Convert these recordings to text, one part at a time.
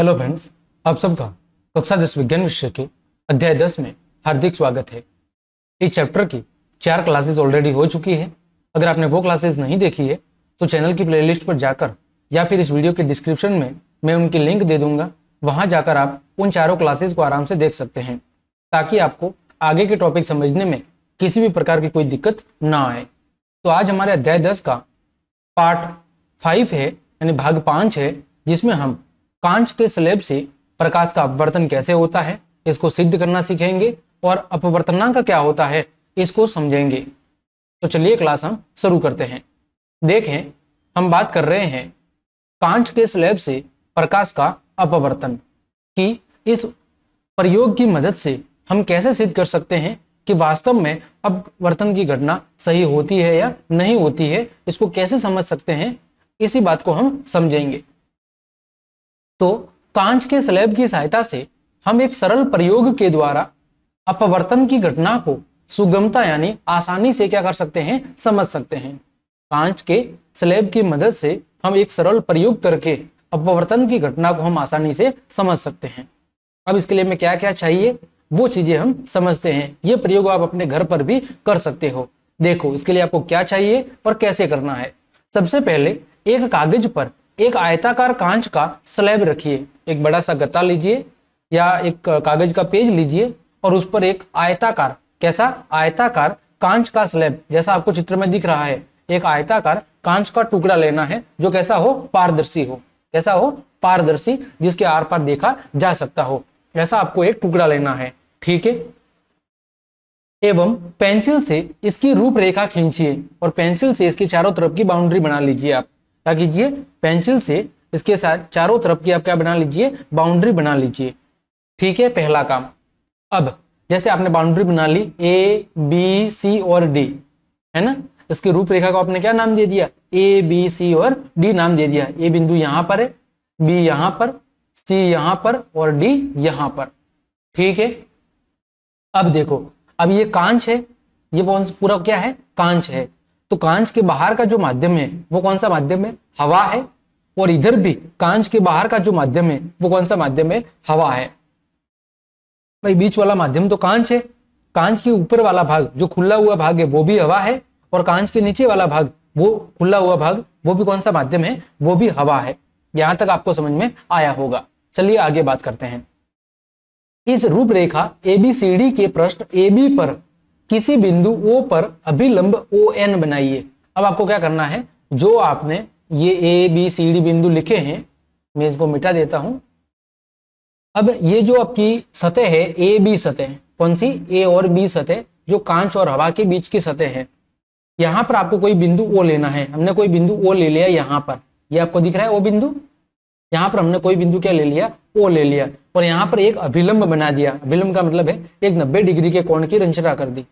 hello friends आप सबका कक्षा दस विज्ञान विषय के अध्याय दस में हार्दिक स्वागत है इस चैप्टर की चार क्लासेस ऑलरेडी हो चुकी है अगर आपने वो क्लासेस नहीं देखी है तो चैनल की प्लेलिस्ट पर जाकर या फिर इस वीडियो के डिस्क्रिप्शन में मैं उनकी लिंक दे दूंगा वहां जाकर आप उन चारों क्लासेज को आराम से देख सकते हैं ताकि आपको आगे के टॉपिक समझने में किसी भी प्रकार की कोई दिक्कत ना आए तो आज हमारे अध्याय दस का पार्ट फाइव है यानी भाग पाँच है जिसमें हम कांच के स्लेब से प्रकाश का अपवर्तन कैसे होता है इसको सिद्ध करना सीखेंगे और अपवर्तना का क्या होता है इसको समझेंगे तो चलिए क्लास हम शुरू करते हैं देखें हम बात कर रहे हैं कांच के स्लैब से प्रकाश का अपवर्तन कि इस प्रयोग की मदद से हम कैसे सिद्ध कर सकते हैं कि वास्तव में अपवर्तन की घटना सही होती है या नहीं होती है इसको कैसे समझ सकते हैं इसी बात को हम समझेंगे तो कांच के स्लैब की सहायता से हम एक सरल प्रयोग के द्वारा अपवर्तन की घटना को सुगमता यानी आसानी से क्या कर सकते हैं समझ सकते हैं कांच के स्लैब की मदद से हम एक सरल प्रयोग करके अपवर्तन की घटना को हम आसानी से समझ सकते हैं अब इसके लिए हमें क्या क्या चाहिए वो चीजें हम समझते हैं ये प्रयोग आप अपने घर पर भी कर सकते हो देखो इसके लिए आपको क्या चाहिए और कैसे करना है सबसे पहले एक कागज पर एक आयताकार कांच का स्लैब रखिए एक बड़ा सा गत्ता लीजिए या एक कागज का पेज लीजिए और उस पर एक आयताकार कैसा आयताकार कांच का स्लैब जैसा आपको चित्र में दिख रहा है एक आयताकार कांच का टुकड़ा लेना है जो कैसा हो पारदर्शी हो कैसा हो पारदर्शी जिसके आर पार देखा जा सकता हो ऐसा आपको एक टुकड़ा लेना है ठीक है एवं पेंसिल से इसकी रूपरेखा खींचिए और पेंसिल से इसके चारों तरफ की बाउंड्री बना लीजिए आप क्या कीजिए पेंसिल से इसके साथ चारों तरफ की आप क्या बना लीजिए बाउंड्री बना लीजिए ठीक है पहला काम अब जैसे आपने बाउंड्री बना ली ए बी सी और डी है ना इसकी रूपरेखा को आपने क्या नाम दे दिया ए बी सी और डी नाम दे दिया ए बिंदु यहां पर है बी यहां पर सी यहां पर और डी यहां पर ठीक है अब देखो अब ये कांच है ये पूरा क्या है कांच है तो कांच के बाहर का जो माध्यम है वो कौन सा माध्यम है हवा है और इधर भी कांच के बाहर का जो माध्यम है वो कौन सा माध्यम है हवा है भाई बीच वाला माध्यम तो कांच है कांच के ऊपर वाला भाग जो खुला हुआ भाग है वो भी हवा है और कांच के नीचे वाला भाग वो खुला हुआ भाग वो भी कौन सा माध्यम है वो भी हवा है यहां तक आपको समझ में आया होगा चलिए आगे बात करते हैं इस रूपरेखा एबीसीडी के प्रश्न एबी पर किसी बिंदु ओ पर अभिलंब ओ एन बनाइए अब आपको क्या करना है जो आपने ये ए बी सी डी बिंदु लिखे हैं मैं इसको मिटा देता हूं अब ये जो आपकी सतह है ए बी सतह कौन सी ए और बी सतह जो कांच और हवा के बीच की सतह है यहां पर आपको कोई बिंदु ओ लेना है हमने कोई बिंदु ओ ले लिया यहां पर ये आपको दिख रहा है ओ बिंदु यहां पर हमने कोई बिंदु क्या ले लिया ओ ले लिया और यहां पर एक अभिलंब बना दिया अभिलंब का मतलब है एक नब्बे डिग्री के कोण की रचना कर दी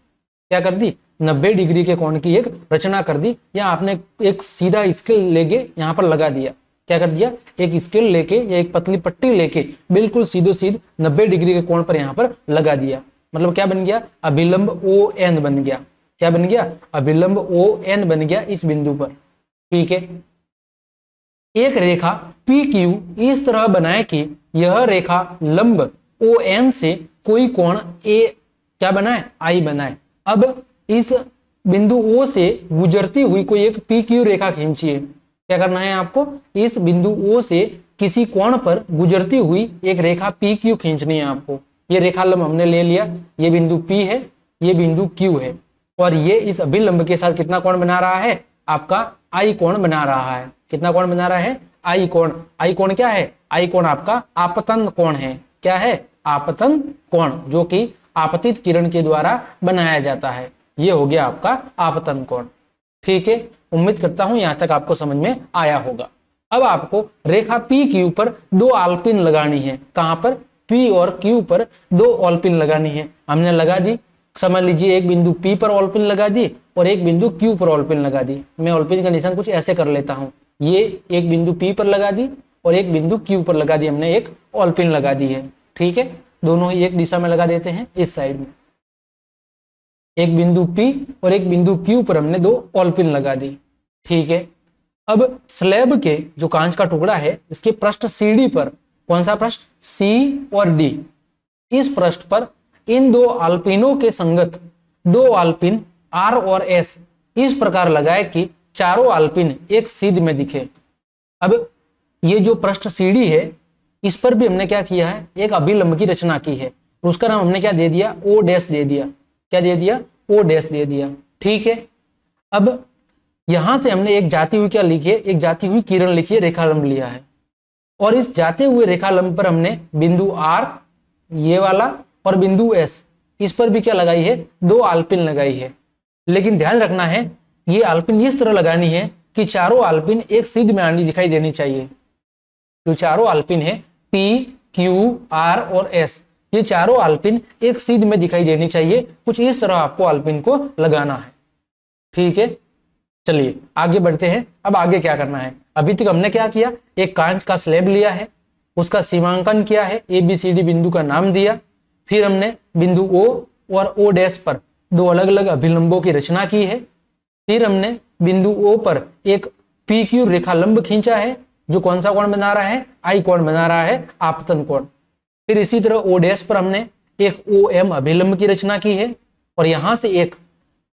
क्या कर दी 90 डिग्री के कोण की एक रचना कर दी या आपने एक सीधा स्केल लेके यहाँ पर लगा दिया क्या कर दिया एक स्केल लेके या एक पतली पट्टी लेके बिल्कुल सीधो सीध नब्बे डिग्री के कोण पर यहाँ पर लगा दिया मतलब क्या बन गया अभिलंब ओ एन बन गया क्या बन गया अभिलंब ओ एन बन गया इस बिंदु पर ठीक है एक रेखा पी क्यू इस तरह बनाए कि यह रेखा लंब ओ एन से कोई कोण ए क्या बनाए आई बनाए अब इस बिंदु ओ से गुजरती हुई कोई एक पी क्यू रेखा खींचिए क्या करना है आपको इस बिंदु ओ से किसी कोण पर गुजरती हुई एक रेखा पी क्यू खींचनी है आपको ये रेखा लंब हमने ले लिया ये बिंदु पी है ये बिंदु क्यू है और ये इस अभिलंब के साथ कितना कोण बना रहा है आपका आई कोण बना रहा है कितना कोण बना रहा है आई कोण आई कोण क्या है आई कोण आपका आपतन कोण है क्या है आपतन कोण जो कि आपतित किरण के द्वारा बनाया जाता है ये हो गया आपका आपतन कोण ठीक है उम्मीद करता हूं यहां तक आपको समझ में आया होगा अब आपको रेखा पी के ऊपर दो आलपिन लगानी है कहां पर पी और क्यू पर दो ऑलपिन लगानी है हमने लगा दी समझ लीजिए एक बिंदु पी पर ऑलपिन लगा दी और एक बिंदु क्यू पर ऑलपिन लगा दी मैं ऑलपिन का निशान कुछ ऐसे कर लेता हूं ये एक बिंदु पी पर लगा दी और एक बिंदु क्यू पर लगा दी हमने एक ऑलपिन लगा दी है ठीक है दोनों ही एक दिशा में लगा देते हैं इस साइड में एक बिंदु P और एक बिंदु Q पर हमने दो ऑल पिन लगा दी ठीक है अब स्लैब के जो कांच का टुकड़ा है इसके पृष्ठ डी पर कौन सा पृष्ठ सी और डी इस पृष्ठ पर इन दो आल्पिनों के संगत दो आल्पिन आर और एस इस प्रकार लगाए कि चारों आल्पिन एक सीध में दिखे अब ये जो पृष्ठ सीढ़ी है इस पर भी हमने क्या किया है एक अभिलंब की रचना की है उसका नाम हमने क्या दे दिया ओ डैश दे दिया क्या दे दिया ओ डैश दे दिया ठीक है अब यहां से हमने एक जाती हुई क्या लिखी है एक जाती हुई किरण लिखी है रेखालंब लिया है और इस जाते हुए रेखालंब पर हमने बिंदु आर ये वाला और बिंदु एस इस पर भी क्या लगाई है दो आलपिन लगाई है लेकिन ध्यान रखना है ये आलपिन इस तरह लगानी है कि चारों आलपिन एक सीध में आनी दिखाई देनी चाहिए जो चारों आलपिन है पी क्यू आर और एस ये चारों आल्पिन एक सीध में दिखाई देनी चाहिए कुछ इस तरह आपको आल्पिन को लगाना है ठीक है चलिए आगे बढ़ते हैं अब आगे क्या करना है अभी तक हमने क्या किया एक कांच का स्लेब लिया है उसका सीमांकन किया है ए बी सी डी बिंदु का नाम दिया फिर हमने बिंदु ओ और ओ डैश पर दो अलग अलग अभिलंबों की रचना की है फिर हमने बिंदु ओ पर एक पी क्यू रेखा लंब खींचा है जो कौन सा कोण बना रहा है आई कोण बना रहा है आपतन कोण फिर इसी तरह ओ डैश पर हमने एक ओ एम अभिलंब की रचना की है और यहां से एक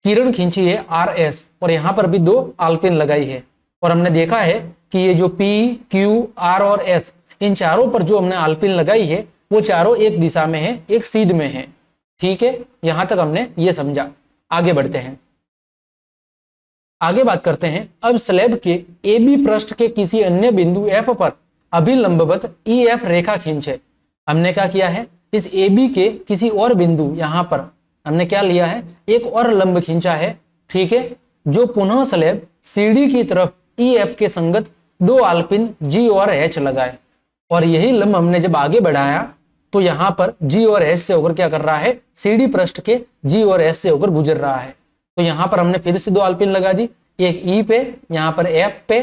किरण खींची है आर एस और यहां पर भी दो आल्पिन लगाई है और हमने देखा है कि ये जो पी क्यू आर और एस इन चारों पर जो हमने आल्पिन लगाई है वो चारों एक दिशा में है एक सीध में है ठीक है यहां तक हमने ये समझा आगे बढ़ते हैं आगे बात करते हैं अब स्लैब के ए बी पृष्ठ के किसी अन्य बिंदु एफ पर अभिलंबवत ई e एफ रेखा खींचे हमने क्या किया है इस ए बी के किसी और बिंदु यहाँ पर हमने क्या लिया है एक और लंब खींचा है ठीक है जो पुनः स्लैब डी की तरफ ई e एफ के संगत दो आल्पिन जी और एच लगाए और यही लंब हमने जब आगे बढ़ाया तो यहाँ पर जी और एच से होकर क्या कर रहा है सी डी पृष्ठ के जी और एच से होकर गुजर रहा है तो यहां पर हमने फिर से दो अल्पिन लगा दी एक ई e पे यहाँ पर एफ पे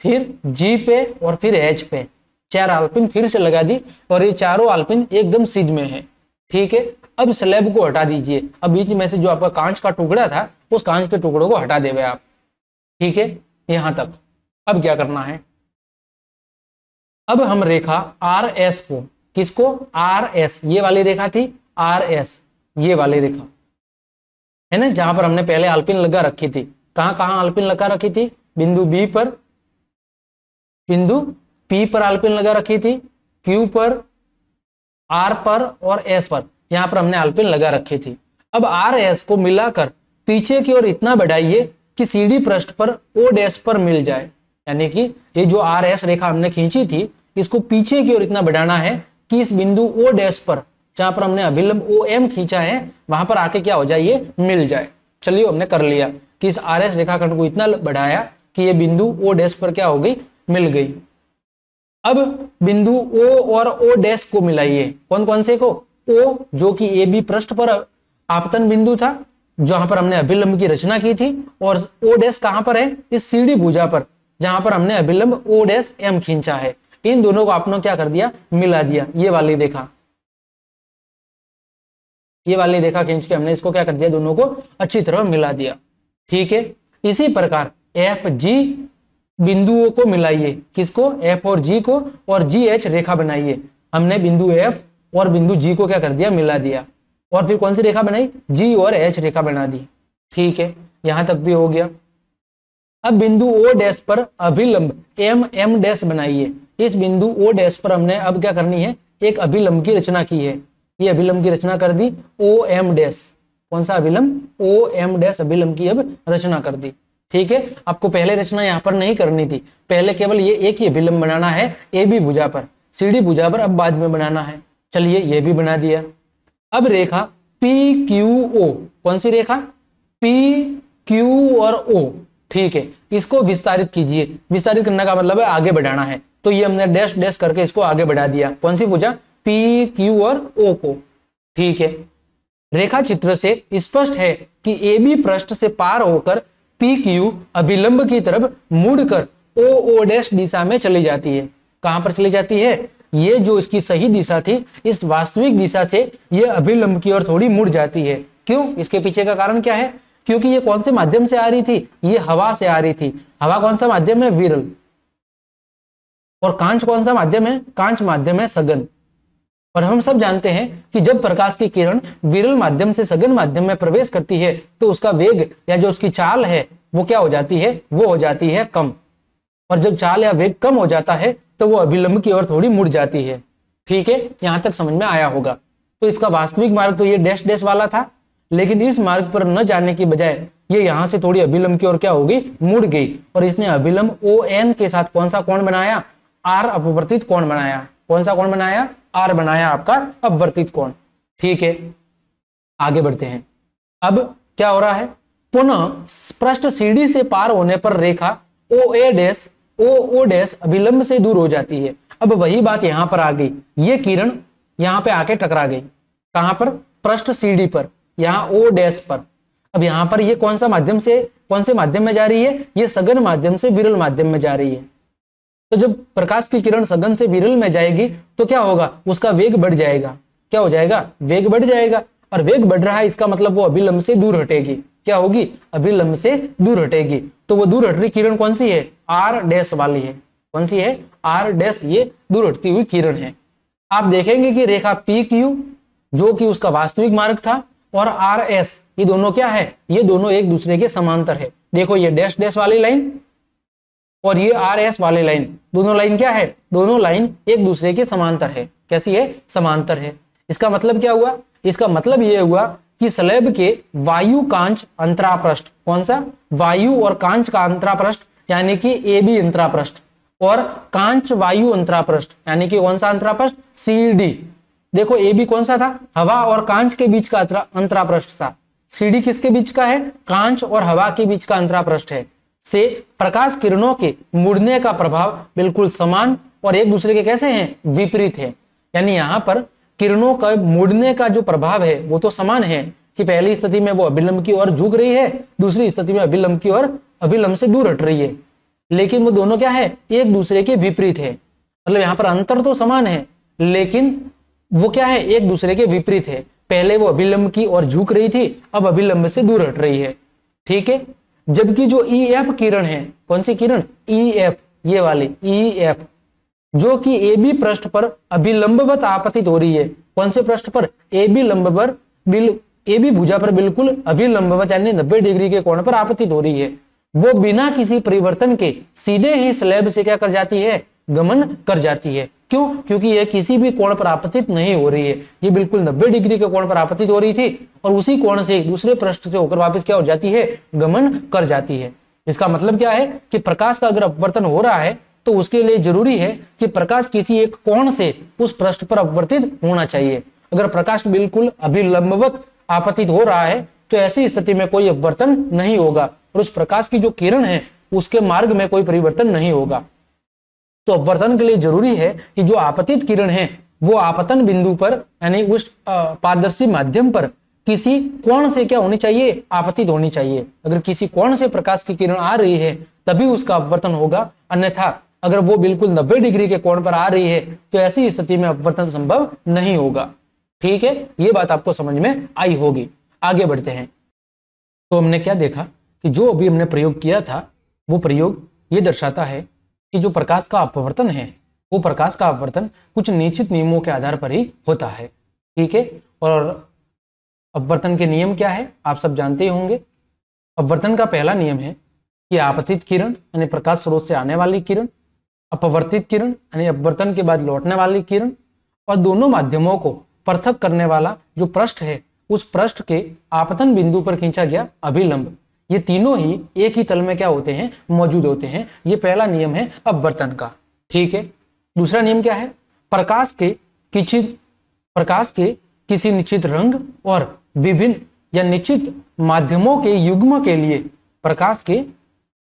फिर जी पे और फिर एच पे चार आलपिन फिर से लगा दी और ये चारों आलपिन एकदम सीध में है ठीक है अब स्लैब को हटा दीजिए अब बीच में से जो आपका कांच का टुकड़ा था उस कांच के टुकड़ों को हटा देवे आप ठीक है यहां तक अब क्या करना है अब हम रेखा आर एस को किसको आर एस ये वाली रेखा थी आर एस ये वाली रेखा है ना जहां पर हमने पहले अल्पिन लगा रखी थी कहां कहां अल्पिन लगा रखी थी बिंदु बी पर बिंदु पी पर अल्पिन लगा रखी थी क्यू पर आर पर और एस पर यहां पर हमने अल्पिन लगा रखी थी अब आर एस को मिलाकर पीछे की ओर इतना बढ़ाइए कि सीढ़ी पृष्ठ पर ओ डैश पर मिल जाए यानी कि ये जो आर एस रेखा हमने खींची थी इसको पीछे की ओर इतना बढ़ाना है कि इस बिंदु ओ डैश पर जहां पर हमने अभिलंब ओ एम खींचा है वहां पर आके क्या हो जाए ये मिल जाए चलिए हमने कर लिया कि इस आर एस रेखाखंड को इतना बढ़ाया कि ये बिंदु ओ डैश पर क्या हो गई मिल गई अब बिंदु ओ और ओ डैश को मिलाइए कौन कौन से को ओ जो कि ए बी पृष्ठ पर आपतन बिंदु था जहां पर हमने अभिलंब की रचना की थी और ओ डैश कहां पर है इस सीढ़ी भुजा पर जहां पर हमने अभिलंब ओ डैश एम खींचा है इन दोनों को आपने क्या कर दिया मिला दिया ये वाली देखा ये वाली रेखा खींच के हमने इसको क्या कर दिया दोनों को अच्छी तरह मिला दिया ठीक है इसी प्रकार एफ जी बिंदुओं को मिलाइए किसको एफ और जी को और जी एच रेखा बनाइए हमने बिंदु एफ और बिंदु जी को क्या कर दिया मिला दिया और फिर कौन सी रेखा बनाई जी और एच रेखा बना दी ठीक है यहां तक भी हो गया अब बिंदु ओ डैश पर अभिलंब एम एम डैश बनाइए इस बिंदु ओ डैश पर हमने अब क्या करनी है एक अभिलंब की रचना की है ये अभिलंब की रचना कर दी ओ एम डैश कौन सा अभिलंब ओ एम डैश अभिलंब की अब रचना कर दी ठीक है आपको पहले रचना यहाँ पर नहीं करनी थी पहले केवल ये एक ही अभिलंब बनाना है ए बी भुजा पर सी डी भुजा पर अब बाद में बनाना है चलिए ये भी बना दिया अब रेखा पी क्यू ओ कौन सी रेखा पी क्यू और ओ ठीक है इसको विस्तारित कीजिए विस्तारित करने का मतलब है आगे बढ़ाना है तो ये हमने डैश डैश करके इसको आगे बढ़ा दिया कौन सी भुजा पी क्यू और ओ को ठीक है रेखा चित्र से स्पष्ट है कि ए बी पृष्ठ से पार होकर पी क्यू अभिलंब की तरफ मुड़कर ओ ओ डैश दिशा में चली जाती है कहां पर चली जाती है ये जो इसकी सही दिशा थी इस वास्तविक दिशा से यह अभिलंब की ओर थोड़ी मुड़ जाती है क्यों इसके पीछे का कारण क्या है क्योंकि ये कौन से माध्यम से आ रही थी ये हवा से आ रही थी हवा कौन सा माध्यम है विरल और कांच कौन सा माध्यम है कांच माध्यम है सघन और हम सब जानते हैं कि जब प्रकाश की किरण विरल माध्यम से सघन माध्यम में प्रवेश करती है तो उसका वेग या जो उसकी चाल है वो क्या हो जाती है वो हो जाती है कम और जब चाल या वेग कम हो जाता है तो वो अभिलंब की ओर थोड़ी मुड़ जाती है ठीक है यहां तक समझ में आया होगा तो इसका वास्तविक मार्ग तो ये डैश डैश वाला था लेकिन इस मार्ग पर न जाने की बजाय ये यहां से थोड़ी अभिलंब की ओर क्या होगी मुड़ गई और इसने अभिलंब ओ एन के साथ कौन सा कोण बनाया आर अपवर्तित कोण बनाया कौन सा कोण बनाया आर बनाया आपका अपवर्तित कोण ठीक है आगे बढ़ते हैं अब क्या हो रहा है पुनः स्पृष्ट सीढ़ी से पार होने पर रेखा ओ ए डैश ओ ओ डैश अभिलंब से दूर हो जाती है अब वही बात यहां पर आ गई ये किरण यहां पे आके टकरा गई कहां पर पृष्ठ सीढ़ी पर यहां ओ डैश पर अब यहां पर ये कौन सा माध्यम से कौन से माध्यम में जा रही है ये सघन माध्यम से विरल माध्यम में जा रही है तो जब प्रकाश की किरण सघन से विरल में जाएगी तो क्या होगा उसका वेग बढ़ जाएगा क्या हो जाएगा वेग बढ़ जाएगा और वेग बढ़ रहा है इसका मतलब वो अभिलंब से दूर हटेगी क्या होगी अभिलंब से दूर हटेगी तो वो दूर हट रही किरण कौन सी है आर डैश वाली है कौन सी है आर डैश ये दूर हटती हुई किरण है आप देखेंगे कि रेखा पी क्यू जो कि उसका वास्तविक मार्ग था और आर एस ये दोनों क्या है ये दोनों एक दूसरे के समांतर है देखो ये डैश डैश वाली लाइन और ये आर एस वाले लाइन दोनों लाइन क्या है दोनों लाइन एक दूसरे के समांतर है कैसी है समांतर है इसका मतलब क्या हुआ इसका मतलब ये हुआ कि स्लैब के वायु कांच अंतरापृष्ठ कौन सा वायु और कांच का अंतरापृष्ठ यानी कि ए बी अंतरापृष्ठ और कांच वायु अंतरापृष्ठ यानी कि कौन सा अंतरापृष्ठ सी डी देखो ए बी कौन सा था हवा और कांच के बीच का अंतरापृष्ठ था सीडी किसके बीच का है कांच और हवा के बीच का अंतरापृष्ठ है से प्रकाश किरणों के मुड़ने का प्रभाव बिल्कुल समान और एक दूसरे के कैसे हैं विपरीत है यानी यहां पर किरणों का मुड़ने का जो प्रभाव है वो तो समान है कि पहली स्थिति में वो अभिलंब की ओर झुक रही है दूसरी स्थिति में अभिलंब की ओर अभिलंब से दूर हट रही है लेकिन वो दोनों क्या है एक दूसरे के विपरीत है मतलब यहाँ पर अंतर तो समान है लेकिन वो क्या है एक दूसरे के विपरीत है पहले वो अभिलंब की ओर झुक रही थी अब अभिलंब से दूर हट रही है ठीक है जबकि जो ई e एफ किरण है कौन सी किरण ई e एफ ये वाले ई e एफ जो कि ए बी पृष्ठ पर अभिलंबवत आपतित हो रही है कौन से पृष्ठ पर ए बी लंब पर बिल ए बी भुजा पर बिल्कुल अभिलंबवत यानी नब्बे डिग्री के कोण पर आपतित हो रही है वो बिना किसी परिवर्तन के सीधे ही स्लैब से क्या कर जाती है गमन कर जाती है क्यों क्योंकि यह किसी भी कोण पर आपतित नहीं हो रही है ये बिल्कुल 90 डिग्री के कोण पर आपतित हो रही थी और उसी कोण से दूसरे पृष्ठ से होकर वापस क्या हो जाती है गमन कर जाती है इसका मतलब क्या है कि प्रकाश का अगर अपवर्तन हो रहा है तो उसके लिए जरूरी है कि प्रकाश किसी एक कोण से उस पृष्ठ पर अपवर्तित होना चाहिए अगर प्रकाश बिल्कुल अभिलंबवत आपतित हो रहा है तो ऐसी स्थिति में कोई अपवर्तन नहीं होगा और उस प्रकाश की जो किरण है उसके मार्ग में कोई परिवर्तन नहीं होगा तो अपवर्तन के लिए जरूरी है कि जो आपतित किरण है वो आपतन बिंदु पर यानी उस पारदर्शी माध्यम पर किसी कोण से क्या होनी चाहिए आपतित होनी चाहिए अगर किसी कोण से प्रकाश की किरण आ रही है तभी उसका अपवर्तन होगा अन्यथा अगर वो बिल्कुल 90 डिग्री के कोण पर आ रही है तो ऐसी स्थिति में अपवर्तन संभव नहीं होगा ठीक है ये बात आपको समझ में आई होगी आगे बढ़ते हैं तो हमने क्या देखा कि जो अभी हमने प्रयोग किया था वो प्रयोग ये दर्शाता है कि जो प्रकाश का अपवर्तन है वो प्रकाश का अपवर्तन कुछ निश्चित नियमों के आधार पर ही होता है ठीक है और अपवर्तन के नियम क्या है आप सब जानते ही होंगे अपवर्तन का पहला नियम है कि आपतित किरण यानी प्रकाश स्रोत से आने वाली किरण अपवर्तित किरण यानी अपवर्तन के बाद लौटने वाली किरण और दोनों माध्यमों को पृथक करने वाला जो पृष्ठ है उस पृष्ठ के आपतन बिंदु पर खींचा गया अभिलंब ये तीनों ही एक ही तल में क्या होते हैं मौजूद होते हैं ये पहला नियम है अपवर्तन का ठीक है दूसरा नियम क्या है प्रकाश के किसी प्रकाश के किसी निश्चित रंग और विभिन्न या निश्चित माध्यमों के युग्म के लिए प्रकाश के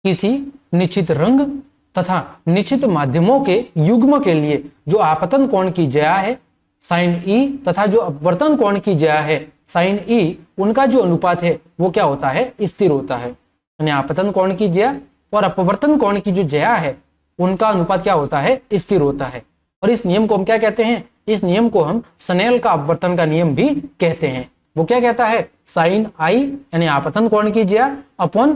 किसी निश्चित रंग तथा निश्चित माध्यमों के युग्म के लिए जो आपतन कोण की जया है साइन ई e तथा जो अपवर्तन कोण की जया है साइन ई e, उनका जो अनुपात है वो क्या होता है स्थिर होता है यानी आपतन कोण की जया और अपवर्तन कोण की जो जया है उनका अनुपात क्या होता है स्थिर होता है और इस नियम को हम क्या कहते हैं इस नियम को हम सनेल का अपवर्तन का नियम भी कहते हैं वो क्या कहता है साइन आई यानी आपतन कोण की जया अपन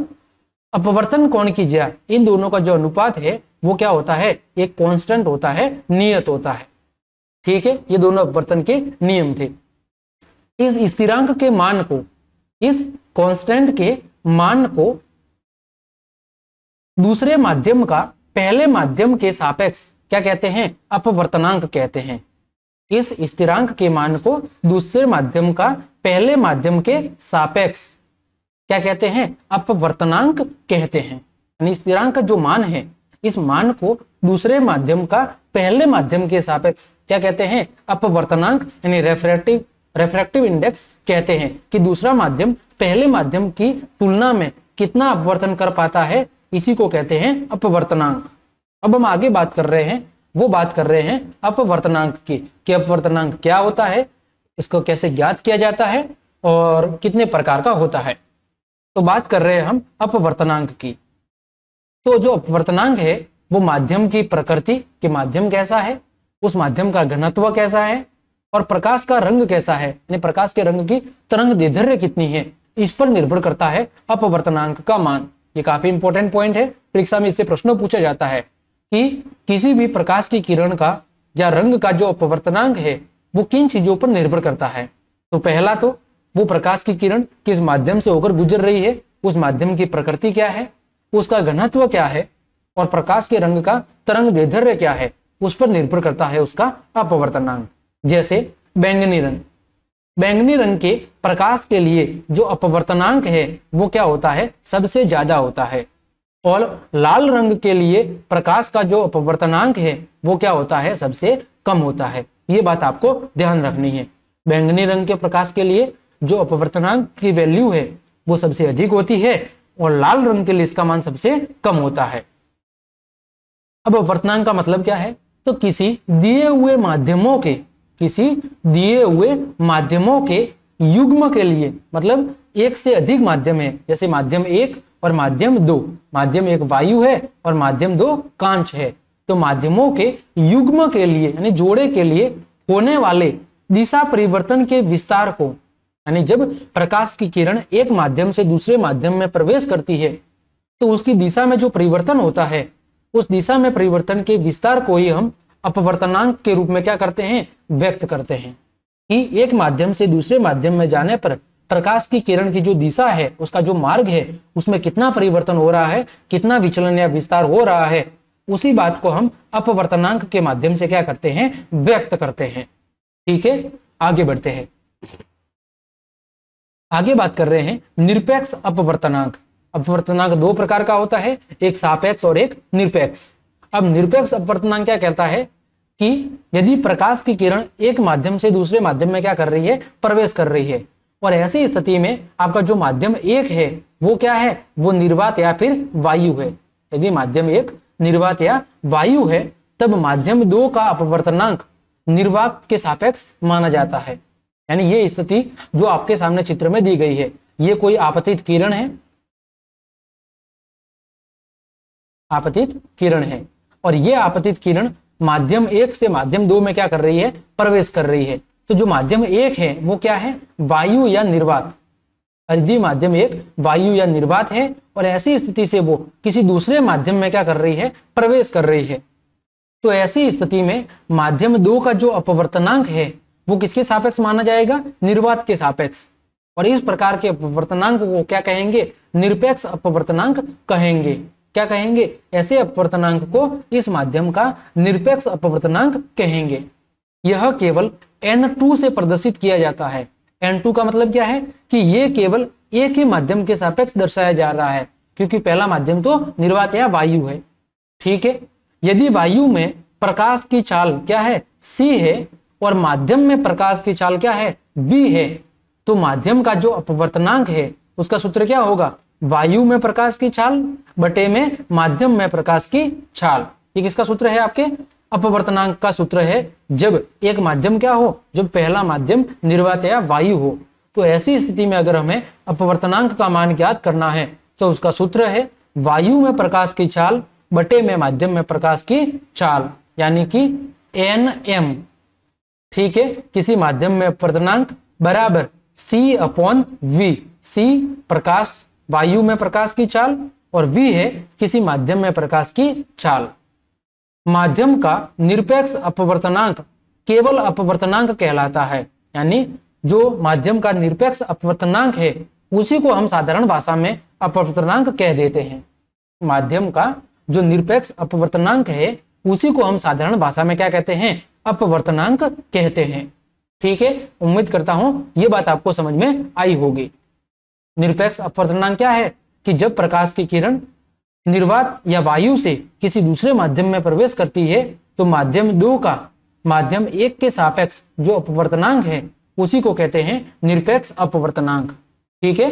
अपवर्तन कोण की जया इन दोनों का जो अनुपात है वो क्या होता है एक कांस्टेंट होता है नियत होता है ठीक है ये दोनों अपवर्तन के नियम थे इस स्थिरांक के मान को इस कांस्टेंट के मान को दूसरे माध्यम का पहले माध्यम के सापेक्ष क्या कहते हैं अपवर्तनांक कहते हैं इस स्थिरांक के मान को दूसरे माध्यम का पहले माध्यम के सापेक्ष क्या कहते हैं अपवर्तनांक कहते हैं यानी स्थिरांक का जो मान है इस मान को दूसरे माध्यम का पहले माध्यम के सापेक्ष क्या कहते हैं अपवर्तनांक यानी रेफरेटिव रेफ्रेक्टिव इंडेक्स कहते हैं कि दूसरा माध्यम पहले माध्यम की तुलना में कितना अपवर्तन कर पाता है इसी को कहते हैं अपवर्तनांक अब हम आगे बात कर रहे हैं वो बात कर रहे हैं अपवर्तनांक की कि अपवर्तनांक क्या होता है इसको कैसे ज्ञात किया जाता है और कितने प्रकार का होता है तो बात कर रहे हैं हम अपवर्तनांक की तो जो अपवर्तनांक है वो माध्यम की प्रकृति के माध्यम कैसा है उस माध्यम का घनत्व कैसा है और प्रकाश का रंग कैसा है यानी प्रकाश के रंग की तरंग दैर्घ्य कितनी है इस पर निर्भर करता है अपवर्तनांक का मान ये काफी इंपॉर्टेंट पॉइंट है परीक्षा में इससे प्रश्न पूछा जाता है कि किसी भी प्रकाश की किरण का या रंग का जो अपवर्तनांक है वो किन चीजों पर निर्भर करता है तो पहला तो वो प्रकाश की किरण किस माध्यम से होकर गुजर रही है उस माध्यम की प्रकृति क्या है उसका घनत्व क्या है और प्रकाश के रंग का तरंग दैर्घ्य क्या है उस पर निर्भर करता है उसका अपवर्तनांक जैसे बैंगनी रंग बैंगनी रंग के प्रकाश के लिए जो अपवर्तनांक है वो क्या होता है सबसे ज्यादा होता है और लाल रंग के लिए प्रकाश का जो अपवर्तनांक है वो क्या होता है सबसे कम होता है ये बात आपको ध्यान रखनी है बैंगनी रंग के प्रकाश के लिए जो अपवर्तनांक की वैल्यू है वो सबसे अधिक होती है और लाल रंग के लिए इसका मान सबसे कम होता है अब अपवर्तनांक का मतलब क्या है तो किसी दिए हुए माध्यमों के किसी दिए हुए माध्यमों के युग्म के लिए मतलब एक से अधिक माध्यम है जैसे माध्यम एक और माध्यम दो माध्यम एक वायु है और माध्यम दो कांच है तो माध्यमों के युग्म के लिए यानी जोड़े के लिए होने वाले दिशा परिवर्तन के विस्तार को यानी जब प्रकाश की किरण एक माध्यम से दूसरे माध्यम में प्रवेश करती है तो उसकी दिशा में जो परिवर्तन होता है उस दिशा में परिवर्तन के विस्तार को ही हम अपवर्तनांक के रूप में क्या करते हैं व्यक्त करते हैं कि एक माध्यम से दूसरे माध्यम में जाने पर प्रकाश की किरण की जो दिशा है उसका जो मार्ग है उसमें कितना परिवर्तन हो रहा है कितना विचलन या विस्तार हो रहा है उसी बात को हम अपवर्तनांक के माध्यम से क्या करते हैं व्यक्त करते हैं ठीक है आगे बढ़ते हैं आगे बात कर रहे हैं निरपेक्ष अपवर्तनांक अपवर्तनांक दो प्रकार का होता है एक सापेक्ष और एक निरपेक्ष अब निरपेक्ष अपवर्तनांक क्या कहता है कि यदि प्रकाश की किरण एक माध्यम से दूसरे माध्यम में क्या कर रही है प्रवेश कर रही है और ऐसी स्थिति में आपका जो माध्यम एक है वो क्या है वो निर्वात या फिर वायु है यदि माध्यम एक निर्वात या वायु है तब माध्यम दो का अपवर्तनांक निर्वात के सापेक्ष माना जाता है यानी ये स्थिति जो आपके सामने चित्र में दी गई है ये कोई आपतित किरण है आपतित किरण है और ये आपतित किरण माध्यम एक से माध्यम दो में क्या कर रही है प्रवेश कर रही है तो जो माध्यम एक है वो क्या है वायु या निर्वात यदि माध्यम एक वायु या निर्वात है और ऐसी स्थिति से वो किसी दूसरे माध्यम में क्या कर रही है प्रवेश कर रही है तो ऐसी स्थिति में माध्यम दो का जो अपवर्तनांक है वो किसके सापेक्ष माना जाएगा निर्वात के सापेक्ष और इस प्रकार के अपवर्तनांक को क्या कहेंगे निरपेक्ष अपवर्तनांक कहेंगे क्या कहेंगे ऐसे अपवर्तनांक को इस माध्यम का निरपेक्ष अपवर्तनांक कहेंगे यह केवल N2 से प्रदर्शित किया जाता है N2 का मतलब क्या है कि यह केवल एक ही माध्यम के सापेक्ष दर्शाया जा रहा है क्योंकि पहला माध्यम तो निर्वात या वायु है ठीक है यदि वायु में प्रकाश की चाल क्या है सी है और माध्यम में प्रकाश की चाल क्या है बी है तो माध्यम का जो अपवर्तनांक है उसका सूत्र क्या होगा वायु में प्रकाश की छाल बटे में माध्यम में प्रकाश की छाल ये किसका सूत्र है आपके अपवर्तनांक का सूत्र है जब एक माध्यम क्या हो जब पहला माध्यम निर्वात या वायु हो तो ऐसी स्थिति में अगर हमें अपवर्तनांक का मान ज्ञात करना है तो उसका सूत्र है वायु में प्रकाश की छाल बटे में माध्यम में प्रकाश की छाल यानी कि एन एम ठीक है किसी माध्यम में अपवर्तनांक बराबर सी अपॉन वी सी प्रकाश वायु में प्रकाश की चाल और वी है किसी माध्यम में प्रकाश की चाल माध्यम का निरपेक्ष अपवर्तनांक केवल अपवर्तनांक कहलाता है यानी जो माध्यम का निरपेक्ष अपवर्तनांक है उसी को हम साधारण भाषा में अपवर्तनांक कह देते हैं माध्यम का जो निरपेक्ष अपवर्तनांक है उसी को हम साधारण भाषा में क्या कहते हैं अपवर्तनांक कहते हैं ठीक है उम्मीद करता हूं यह बात आपको समझ में आई होगी निरपेक्ष अपवर्तनांक क्या है कि जब प्रकाश की किरण निर्वात या वायु से किसी दूसरे माध्यम में प्रवेश करती है तो माध्यम दो का माध्यम एक के सापेक्ष जो अपवर्तनांक है उसी को कहते हैं निरपेक्ष अपवर्तनांक ठीक है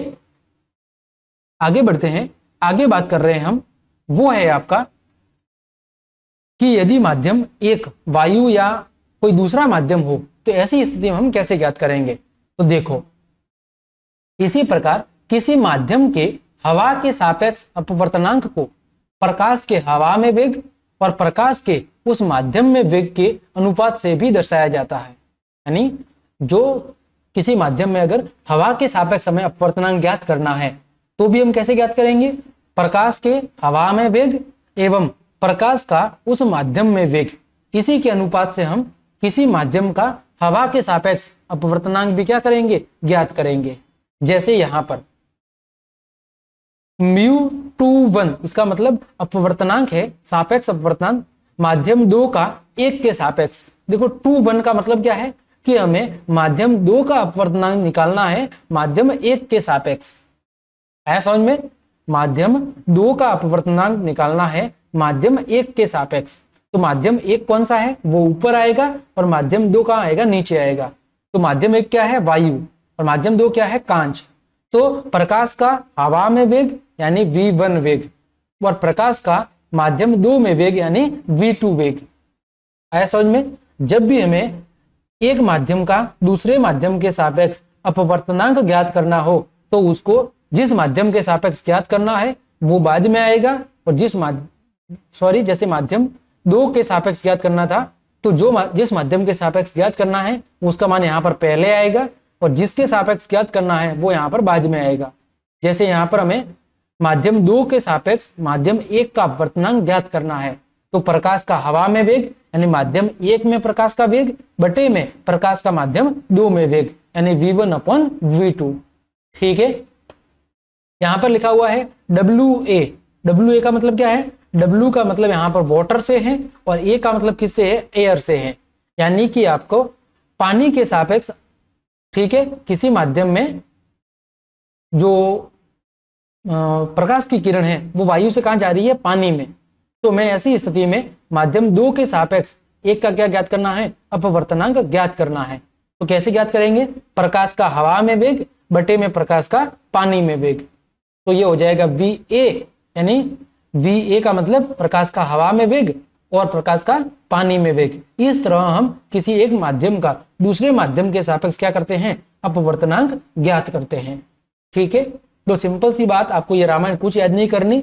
आगे बढ़ते हैं आगे बात कर रहे हैं हम वो है आपका कि यदि माध्यम एक वायु या कोई दूसरा माध्यम हो तो ऐसी स्थिति में हम कैसे ज्ञात करेंगे तो देखो इसी प्रकार किसी माध्यम के हवा के सापेक्ष अपवर्तनांक को प्रकाश के हवा में वेग और प्रकाश के उस माध्यम में वेग के अनुपात से भी दर्शाया जाता है यानी जो किसी माध्यम में अगर हवा के सापेक्ष समय अपवर्तनांक ज्ञात करना है तो भी हम कैसे ज्ञात करेंगे प्रकाश के हवा में वेग एवं प्रकाश का उस माध्यम में वेग इसी के अनुपात से हम किसी माध्यम का हवा के सापेक्ष अपवर्तनांक भी क्या करेंगे ज्ञात करेंगे जैसे यहां पर म्यू टू वन इसका मतलब अपवर्तनांक है सापेक्ष अपवर्तनांक माध्यम दो का एक के सापेक्ष देखो टू वन का मतलब क्या है कि हमें माध्यम दो का अपवर्तनांक निकालना है माध्यम एक के सापेक्ष आया समझ में माध्यम दो का अपवर्तनांक निकालना है माध्यम एक के सापेक्ष तो माध्यम एक कौन सा है वो ऊपर आएगा और माध्यम दो का आएगा नीचे आएगा तो माध्यम एक क्या है वायु और माध्यम दो क्या है कांच तो प्रकाश का हवा में वेग यानी वी वन वेग और प्रकाश का माध्यम दो में वेग यानी वी टू वेग आया समझ में जब भी हमें एक माध्यम का दूसरे माध्यम के सापेक्ष अपवर्तनांक ज्ञात करना हो तो उसको जिस माध्यम के सापेक्ष ज्ञात करना है वो बाद में आएगा और जिस माध्यम सॉरी जैसे माध्यम दो के सापेक्ष ज्ञात करना था तो जो जिस माध्यम के सापेक्ष ज्ञात करना है उसका मान यहाँ पर पहले आएगा और जिसके सापेक्ष ज्ञात करना है वो यहाँ पर बाद में आएगा जैसे यहाँ पर हमें माध्यम दो के सापेक्ष माध्यम एक का वर्तनांक ज्ञात करना है तो प्रकाश का हवा में वेग यानी माध्यम एक में प्रकाश का वेग बटे में प्रकाश का माध्यम दो में वेग यानी V one upon V two ठीक है यहां पर लिखा हुआ है डब्ल्यू ए डब्ल्यू ए का मतलब क्या है डब्ल्यू का मतलब यहां पर वॉटर से है और ए का मतलब किससे है एयर से है यानी कि आपको पानी के सापेक्ष ठीक है किसी माध्यम में जो प्रकाश की किरण है वो वायु से कहा जा रही है पानी में तो मैं ऐसी स्थिति में माध्यम दो के सापेक्ष एक का क्या ज्ञात करना है अपवर्तनांक ज्ञात करना है तो कैसे ज्ञात करेंगे प्रकाश का हवा में वेग बटे में प्रकाश का पानी में वेग तो ये हो जाएगा वी ए यानी वी ए का मतलब प्रकाश का हवा में वेग और प्रकाश का पानी में वेग इस तरह हम किसी एक माध्यम का दूसरे माध्यम के सापेक्ष क्या करते हैं अपवर्तनांक ज्ञात करते हैं ठीक है तो सिंपल सी बात आपको ये रामायण कुछ याद नहीं करनी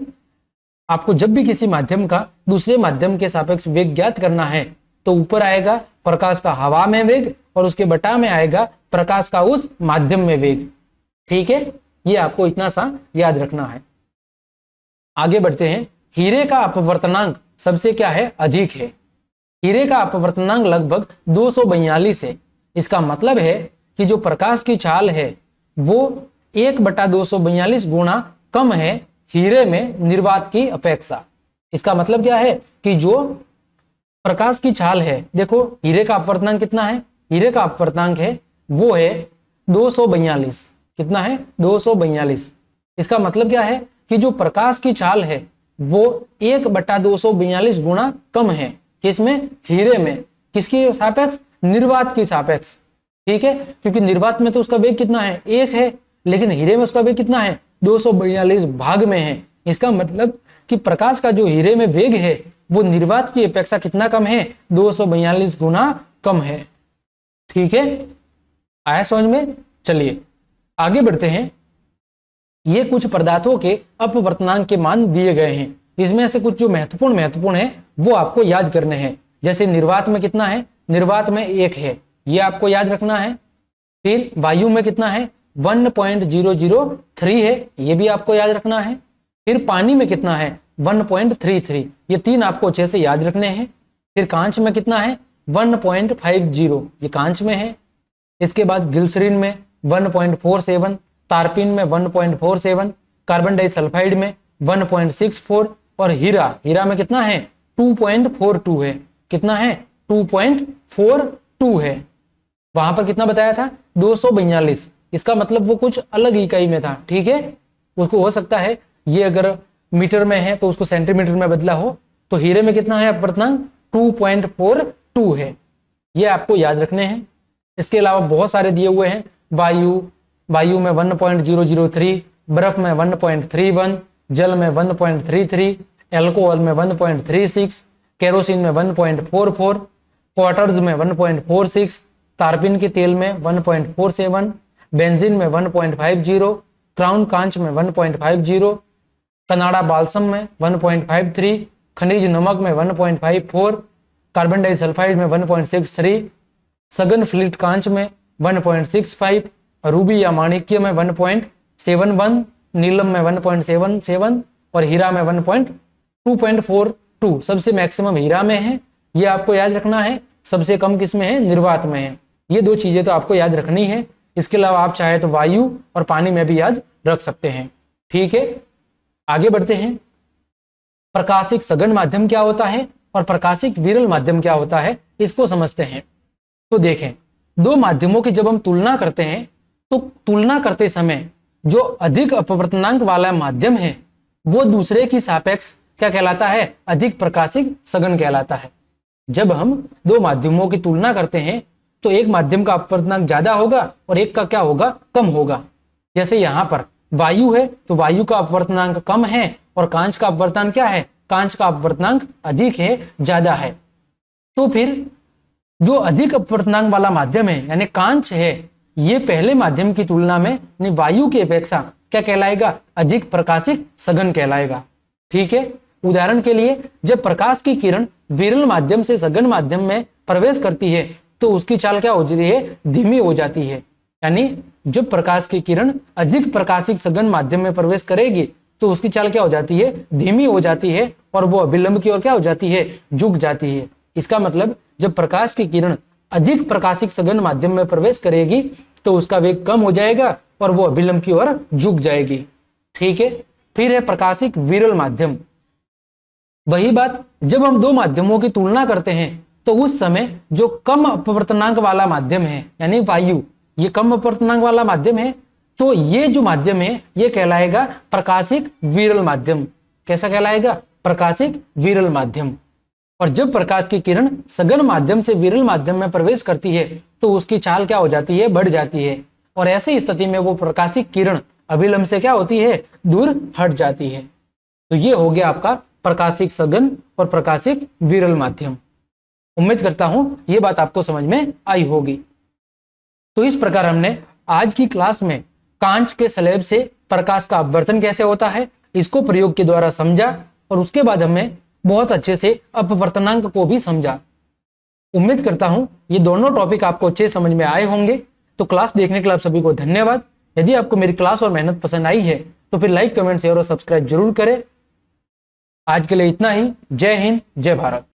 आपको जब भी किसी माध्यम का दूसरे माध्यम के सापेक्ष वेग ज्ञात करना है तो ऊपर आएगा प्रकाश का हवा में वेग और उसके बटा में आएगा प्रकाश का उस माध्यम में वेग ठीक है ये आपको इतना सा याद रखना है आगे बढ़ते हैं हीरे का अपवर्तनांक सबसे क्या है अधिक है हीरे का अपवर्तनांक लगभग दो है इसका मतलब है कि जो प्रकाश की चाल है वो एक बटा दो सौ बयालीस गुणा कम है हीरे में निर्वात की अपेक्षा इसका मतलब क्या है कि जो प्रकाश की छाल है देखो हीरे का अपवर्तनांक कितना है हीरे का अपवर्तनांक है वो है दो कितना है दो इसका मतलब क्या है कि जो प्रकाश की छाल है वो एक बटा दो गुणा कम है किसमें हीरे में किसकी सापेक्ष निर्वात की सापेक्ष ठीक है क्योंकि निर्वात में तो उसका वेग कितना है एक है लेकिन हीरे में उसका वेग कितना है दो भाग में है इसका मतलब कि प्रकाश का जो हीरे में वेग है वो निर्वात की अपेक्षा कितना कम है दो गुना कम है ठीक है आया समझ में चलिए आगे बढ़ते हैं ये कुछ पदार्थों के अपवर्तनांक के मान दिए गए हैं इसमें से कुछ जो महत्वपूर्ण महत्वपूर्ण है वो आपको याद करने हैं जैसे निर्वात में कितना है निर्वात में एक है ये आपको याद रखना है फिर वायु में कितना है 1.003 है ये भी आपको याद रखना है फिर पानी में कितना है 1.33 ये तीन आपको अच्छे से याद रखने हैं फिर कांच में कितना है 1.50 ये कांच में है इसके बाद गिल्सरीन में 1.47 तारपिन में 1.47 कार्बन डाइसल्फाइड में 1.64 और हीरा हीरा में कितना है 2.42 है कितना है 2.42 है वहां पर कितना बताया था दो इसका मतलब वो कुछ अलग इकाई में था ठीक है उसको हो सकता है ये अगर मीटर में है तो उसको सेंटीमीटर में बदला हो तो हीरे में कितना है अपवर्तनांक 2.42 है ये आपको याद रखने हैं इसके अलावा बहुत सारे दिए हुए हैं वायु वायु में 1.003 बर्फ में 1.31 जल में 1.33 एल्कोहल में 1.36 केरोसिन में 1.44 क्वार्टर्स में 1.46 तारपिन के तेल में वन सेवन बेंजिन में 1.50 क्राउन कांच में 1.50 कनाडा बालसम में 1.53 खनिज नमक में 1.54 कार्बन डाइसल्फाइड में 1.63 सगन फ्लिट कांच में 1.65 रूबी या माणिक्य में 1.71 नीलम में 1.77 और हीरा में 1.2.42 सबसे मैक्सिमम हीरा में है ये आपको याद रखना है सबसे कम किस में है निर्वात में है ये दो चीजें तो आपको याद रखनी है इसके अलावा आप चाहे तो वायु और पानी में भी याद रख सकते हैं ठीक है आगे बढ़ते हैं प्रकाशिक सघन माध्यम क्या होता है और प्रकाशिक विरल माध्यम क्या होता है इसको समझते हैं तो देखें दो माध्यमों की जब हम तुलना करते हैं तो तुलना करते समय जो अधिक अपवर्तनांक वाला माध्यम है वो दूसरे की सापेक्ष क्या कहलाता है अधिक प्रकाशिक सघन कहलाता है जब हम दो माध्यमों की तुलना करते हैं तो एक माध्यम का अपवर्तनांक ज्यादा होगा और एक का क्या होगा कम होगा जैसे यहां पर वायु है तो वायु का अपवर्तनांक कम है और कांच का अपवर्तन क्या है कांच का अपवर्तनांक अधिक है ज्यादा है तो फिर जो अधिक अपवर्तनांक वाला माध्यम है यानी कांच है ये पहले माध्यम की तुलना में वायु की अपेक्षा क्या कहलाएगा अधिक प्रकाशिक सघन कहलाएगा ठीक है उदाहरण के लिए जब प्रकाश की किरण विरल माध्यम से सघन माध्यम में प्रवेश करती है तो उसकी चाल क्या हो जाती है धीमी हो जाती है यानी जो प्रकाश की किरण अधिक प्रकाशिक सघन माध्यम में प्रवेश करेगी तो उसकी चाल क्या हो जाती है धीमी हो जाती है और वो अभिलंब की ओर क्या हो जाती है झुक जाती है इसका मतलब जब प्रकाश की किरण अधिक प्रकाशिक सघन माध्यम में प्रवेश करेगी तो उसका वेग कम हो जाएगा और वो अभिलंब की ओर झुक जाएगी ठीक है फिर है प्रकाशिक विरल माध्यम वही बात जब हम दो माध्यमों की तुलना करते हैं तो उस समय जो कम अपवर्तनांक वाला माध्यम है यानी वायु ये कम अपवर्तनांक वाला माध्यम है तो ये जो माध्यम है ये कहलाएगा प्रकाशिक विरल माध्यम कैसा कहलाएगा प्रकाशिक विरल माध्यम और जब प्रकाश की किरण सघन माध्यम से विरल माध्यम में प्रवेश करती है तो उसकी चाल क्या हो जाती है बढ़ जाती है और ऐसी स्थिति में वो प्रकाशिक किरण अभिलंब से क्या होती है दूर हट जाती है तो ये हो गया आपका प्रकाशिक सघन और प्रकाशिक विरल माध्यम उम्मीद करता हूं ये बात आपको समझ में आई होगी तो इस प्रकार हमने आज की क्लास में कांच के स्लेब से प्रकाश का अपवर्तन कैसे होता है इसको प्रयोग के द्वारा समझा और उसके बाद हमने बहुत अच्छे से अपवर्तनांक को भी समझा उम्मीद करता हूं ये दोनों टॉपिक आपको अच्छे समझ में आए होंगे तो क्लास देखने के लिए आप सभी को धन्यवाद यदि आपको मेरी क्लास और मेहनत पसंद आई है तो फिर लाइक कमेंट शेयर और सब्सक्राइब जरूर करें आज के लिए इतना ही जय हिंद जय भारत